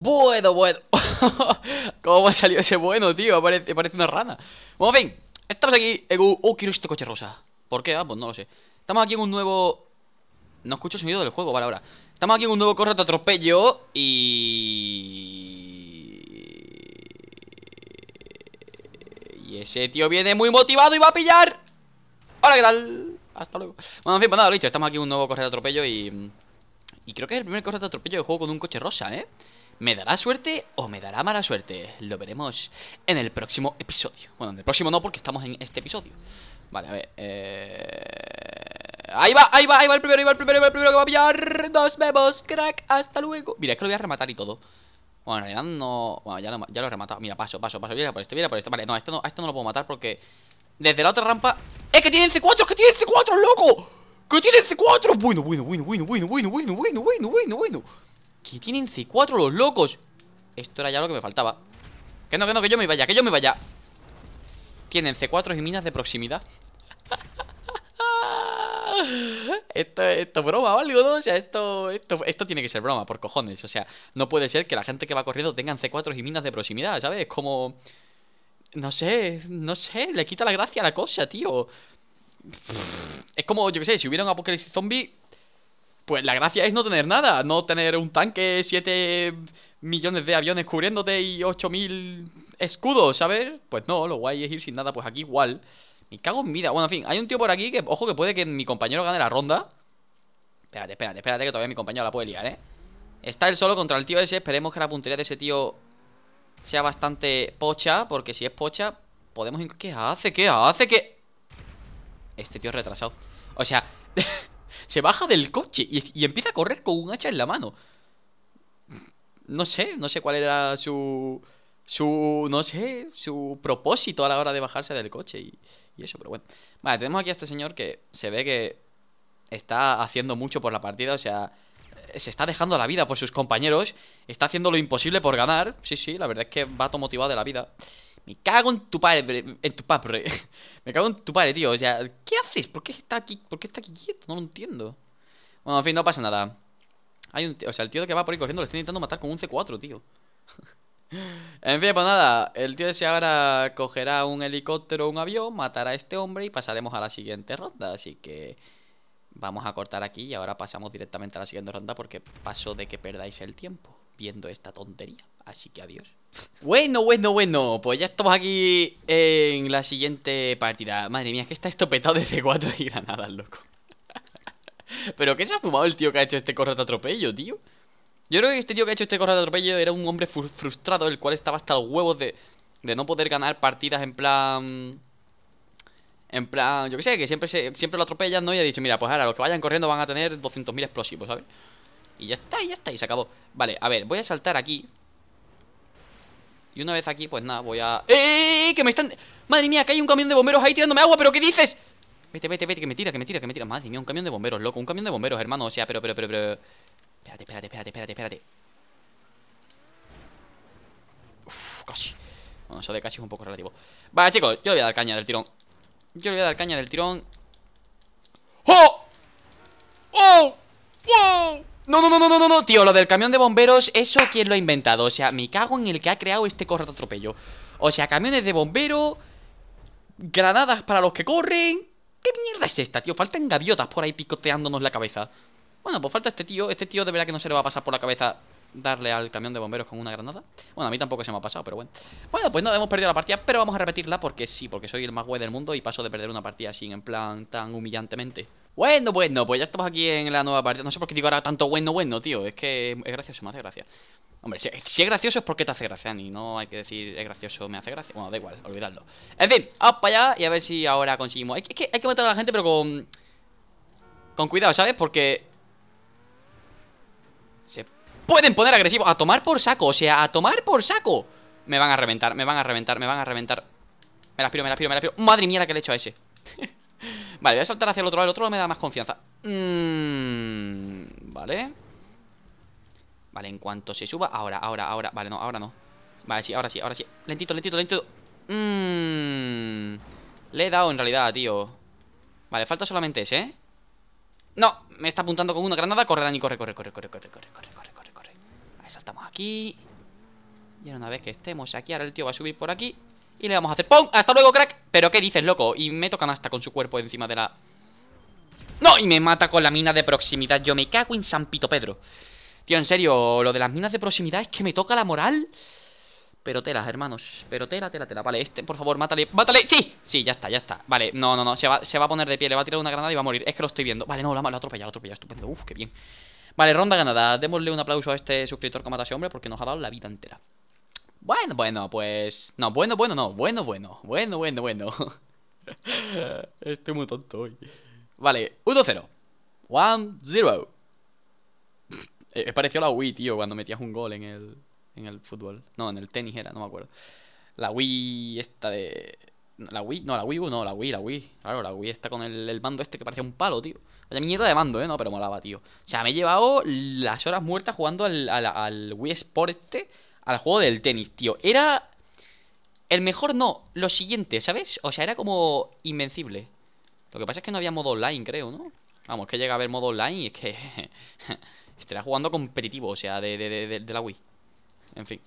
Bueno, bueno. ¿Cómo ha salido ese bueno, tío? Parece, parece una rana. Bueno, en fin. Estamos aquí en un... Oh, quiero este coche rosa. ¿Por qué? Ah, pues no lo sé. Estamos aquí en un nuevo... No escucho el sonido del juego, vale, ahora. Estamos aquí en un nuevo correo de atropello y... Y ese tío viene muy motivado y va a pillar. Hola, ¿qué tal? Hasta luego. Bueno, en fin, pues nada, lo dicho. Estamos aquí en un nuevo correo de atropello y... Y creo que es el primer corre de atropello de juego con un coche rosa, ¿eh? ¿Me dará suerte o me dará mala suerte? Lo veremos en el próximo episodio. Bueno, en el próximo no, porque estamos en este episodio. Vale, a ver. Eh... Ahí va, ahí va, ahí va el primero, ahí va el primero, ahí va el primero que va a pillar. Nos vemos, crack. Hasta luego. Mira, es que lo voy a rematar y todo. Bueno, en realidad no... Bueno, ya lo, he rematado. Mira, paso, paso, paso. Viene por este, viene por este Vale, no, esto no, este no lo puedo matar porque... Desde la otra rampa... ¡Es ¡eh, que tienen C4! ¡Es que tienen C4, loco! ¡Que tienen C4! Bueno, bueno, bueno, bueno, bueno, bueno, bueno, bueno, bueno, bueno. Que tienen C4 los locos Esto era ya lo que me faltaba Que no, que no, que yo me vaya, que yo me vaya Tienen C4 y minas de proximidad esto, es broma o algo, ¿no? O sea, esto, esto, tiene que ser broma, por cojones O sea, no puede ser que la gente que va corriendo tengan C4 y minas de proximidad, ¿sabes? Como... No sé, no sé, le quita la gracia a la cosa, tío Es como, yo qué sé, si hubiera un apocalipsis zombie pues la gracia es no tener nada, no tener un tanque, 7 millones de aviones cubriéndote y 8000 escudos, ¿sabes? Pues no, lo guay es ir sin nada, pues aquí igual. Me cago en vida. Bueno, en fin, hay un tío por aquí que, ojo, que puede que mi compañero gane la ronda. Espérate, espérate, espérate, que todavía mi compañero la puede liar, ¿eh? Está él solo contra el tío ese. Esperemos que la puntería de ese tío sea bastante pocha, porque si es pocha, podemos... ¿Qué hace? ¿Qué hace? ¿Qué...? Este tío es retrasado. O sea... Se baja del coche y, empieza a correr con un hacha en la mano. No sé, no sé cuál era su su, no sé, su propósito a la hora de bajarse del coche y, y, eso, pero bueno. Vale, tenemos aquí a este señor que se ve que está haciendo mucho por la partida, o sea, se está dejando la vida por sus compañeros, está haciendo lo imposible por ganar, sí, sí, la verdad es que vato motivado de la vida. Me cago en tu padre, en tu padre. Me cago en tu padre, tío. O sea, ¿qué haces? ¿Por qué está aquí, por qué está aquí quieto? No lo entiendo. Bueno, en fin, no pasa nada. Hay un o sea, el tío que va por ahí corriendo lo está intentando matar con un C4, tío. en fin, pues nada. El tío ese ahora cogerá un helicóptero o un avión, matará a este hombre y pasaremos a la siguiente ronda. Así que vamos a cortar aquí y ahora pasamos directamente a la siguiente ronda porque paso de que perdáis el tiempo viendo esta tontería. Así que adiós. Bueno, bueno, bueno. Pues ya estamos aquí en la siguiente partida. Madre mía, es que está estopetado de C4 y granadas, loco. Pero ¿qué se ha fumado el tío que ha hecho este correo de atropello, tío? Yo creo que este tío que ha hecho este correo de atropello era un hombre frustrado, el cual estaba hasta los huevos de, no poder ganar partidas en plan... En plan, yo qué sé, que siempre siempre lo atropellan, ¿no? Y ha dicho, mira, pues ahora los que vayan corriendo van a tener 200.000 explosivos, ¿sabes? Y ya está, ya está, y se acabó. Vale, a ver, voy a saltar aquí y una vez aquí, pues nada, voy a... ¡Eh, eh, eh, ¡Eh, que me están... Madre mía, que hay un camión de bomberos ahí tirándome agua, pero ¿qué dices? Vete, vete, vete, que me tira, que me tira, que me tira. Madre mía, un camión de bomberos, loco, un camión de bomberos, hermano. O sea, pero, pero, pero, pero... Espérate, espérate, espérate, espérate, espérate. Uf, casi. Bueno, eso de casi es un poco relativo. Vale, chicos, yo le voy a dar caña del tirón. Yo le voy a dar caña del tirón. ¡Oh! ¡Oh! ¡Wow! No, no, no, no, no, no, tío, lo del camión de bomberos, eso quién lo ha inventado. O sea, me cago en el que ha creado este de atropello. O sea, camiones de bomberos, granadas para los que corren. ¿Qué mierda es esta, tío? Faltan gaviotas por ahí picoteándonos la cabeza. Bueno, pues falta este tío. Este tío de verdad que no se le va a pasar por la cabeza darle al camión de bomberos con una granada. Bueno, a mí tampoco se me ha pasado, pero bueno. Bueno, pues no, hemos perdido la partida, pero vamos a repetirla porque sí, porque soy el más güey del mundo y paso de perder una partida así en plan tan humillantemente. Bueno, bueno, pues ya estamos aquí en la nueva partida. No sé por qué digo ahora tanto bueno, bueno, tío. Es que es gracioso, me hace gracia. Hombre, si, es gracioso es porque te hace gracia, ni no hay que decir es gracioso, me hace gracia. Bueno, da igual, olvidadlo. En fin, vamos para allá y a ver si ahora conseguimos. Es que hay que matar a la gente, pero con. Con cuidado, ¿sabes? Porque. Se pueden poner agresivos. A tomar por saco, o sea, a tomar por saco. Me van a reventar, me van a reventar, me van a reventar. Me las piro, me las piro, me las piro. Madre mía, la que le he hecho a ese. Vale, voy a saltar hacia el otro lado. El otro me da más confianza. Mm, vale. Vale, en cuanto se suba. Ahora, ahora, ahora. Vale, no, ahora no. Vale, sí, ahora sí, ahora sí. Lentito, lentito, lentito. Mmm. Le he dado en realidad, tío. Vale, falta solamente ese, ¿eh? No, me está apuntando con una granada. Corre, Dani, corre, corre, corre, corre, corre, corre, corre, corre, corre, corre. Vale, saltamos aquí. Y una vez que estemos aquí, ahora el tío va a subir por aquí. Y le vamos a hacer ¡Pum! ¡Hasta luego, crack! ¿Pero qué dices, loco? Y me tocan hasta con su cuerpo encima de la... ¡No! Y me mata con la mina de proximidad Yo me cago en San Pito Pedro Tío, en serio, lo de las minas de proximidad Es que me toca la moral Pero tela, hermanos, pero tela, tela, tela Vale, este, por favor, mátale, mátale, ¡sí! Sí, ya está, ya está, vale, no, no, no, se va, a poner de pie Le va a tirar una granada y va a morir, es que lo estoy viendo Vale, no, la, la atropella, la atropella, estupendo, uf, qué bien Vale, ronda ganada, démosle un aplauso a este suscriptor que mata ese hombre Porque nos ha dado la vida entera bueno, bueno, pues... No, bueno, bueno, no. Bueno, bueno. Bueno, bueno, bueno. Estoy muy tonto hoy. Vale, 1-0. 1-0. Me pareció la Wii, tío, cuando metías un gol en el, en el fútbol. No, en el tenis era, no me acuerdo. La Wii esta de... La Wii, no, la Wii U, no, la Wii, la Wii. Claro, la Wii está con el, el, mando este que parecía un palo, tío. O Vaya mierda de mando, ¿eh? No, pero molaba, tío. O sea, me he llevado las horas muertas jugando al, al, al Wii Sport este al juego del tenis, tío. Era... El mejor no, lo siguiente, ¿sabes? O sea, era como invencible. Lo que pasa es que no había modo online, creo, ¿no? Vamos, que llega a haber modo online y es que... Estará jugando competitivo, o sea, de, la Wii. En fin.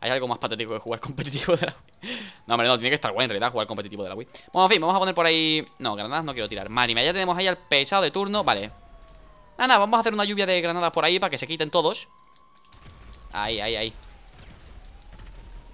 Hay algo más patético que jugar competitivo de la Wii. No, hombre, no, tiene que estar bueno en realidad jugar competitivo de la Wii. Bueno, en fin, vamos a poner por ahí... No, granadas no quiero tirar. me ya tenemos ahí al pesado de turno. Vale. nada, vamos a hacer una lluvia de granadas por ahí para que se quiten todos. Ahí, ahí, ahí.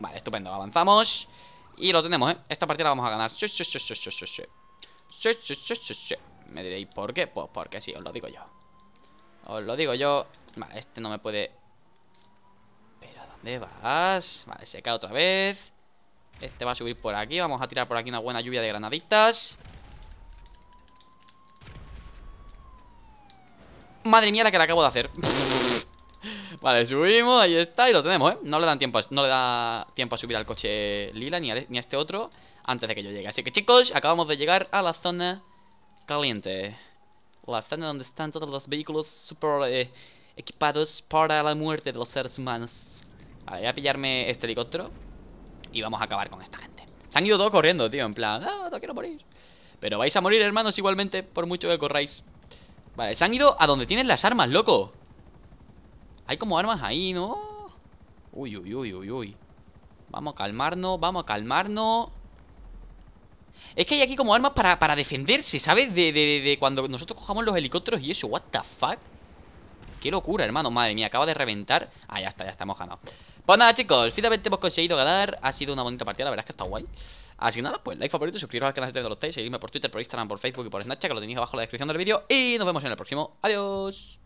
Vale, estupendo, avanzamos Y lo tenemos, ¿eh? Esta partida la vamos a ganar ¿Me diréis por qué? Pues porque sí, os lo digo yo Os lo digo yo Vale, este no me puede... ¿Pero dónde vas? Vale, se cae otra vez Este va a subir por aquí Vamos a tirar por aquí una buena lluvia de granaditas Madre mía la que la acabo de hacer Vale, subimos, ahí está, y lo tenemos, ¿eh? No le, dan tiempo no le da tiempo a subir al coche lila ni a, este otro antes de que yo llegue. Así que chicos, acabamos de llegar a la zona caliente. La zona donde están todos los vehículos super eh, equipados para la muerte de los seres humanos. Vale, voy a pillarme este helicóptero y vamos a acabar con esta gente. Se han ido todos corriendo, tío, en plan, no, ah, no quiero morir. Pero vais a morir, hermanos, igualmente, por mucho que corráis. Vale, se han ido a donde tienen las armas, loco. Hay como armas ahí, ¿no? Uy, uy, uy, uy, uy. Vamos a calmarnos, vamos a calmarnos. Es que hay aquí como armas para, para defenderse, ¿sabes? De, cuando nosotros cojamos los helicópteros y eso. What the fuck? Qué locura, hermano. Madre mía, acaba de reventar. Ah, ya está, ya estamos ganados. Pues nada, chicos, finalmente hemos conseguido ganar. Ha sido una bonita partida, la verdad es que está guay. Así que nada, pues like, favorito, suscribiros al canal de todos no seguidme por Twitter, por Instagram, por Facebook y por Snapchat, que lo tenéis abajo en la descripción del vídeo. Y nos vemos en el próximo. Adiós.